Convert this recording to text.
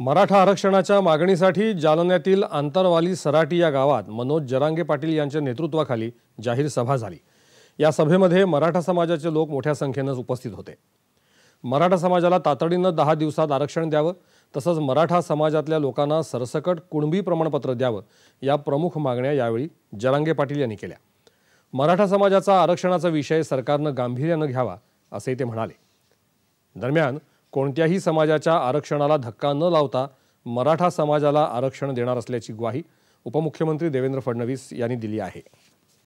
मराठा आरक्षणाच्या मागणीसाठी जालन्यातील आंतरवाली सराटी या गावात मनोज जरांगे पाटील यांच्या नेतृत्वाखाली जाहीर सभा झाली या सभेमध्ये मराठा समाजाचे लोक मोठ्या संख्येनं उपस्थित होते मराठा समाजाला तातडीनं दहा दिवसात आरक्षण द्यावं तसंच मराठा समाजातल्या लोकांना सरसकट कुणबी प्रमाणपत्र द्यावं या प्रमुख मागण्या यावेळी जरांगे पाटील यांनी केल्या मराठा समाजाचा आरक्षणाचा विषय सरकारनं गांभीर्यानं घ्यावा असे ते म्हणाले दरम्यान कोणत्याही समाजाच्या आरक्षणाला धक्का न लावता मराठा समाजाला आरक्षण देणार असल्याची ग्वाही उपमुख्यमंत्री देवेंद्र फडणवीस यांनी दिली आहे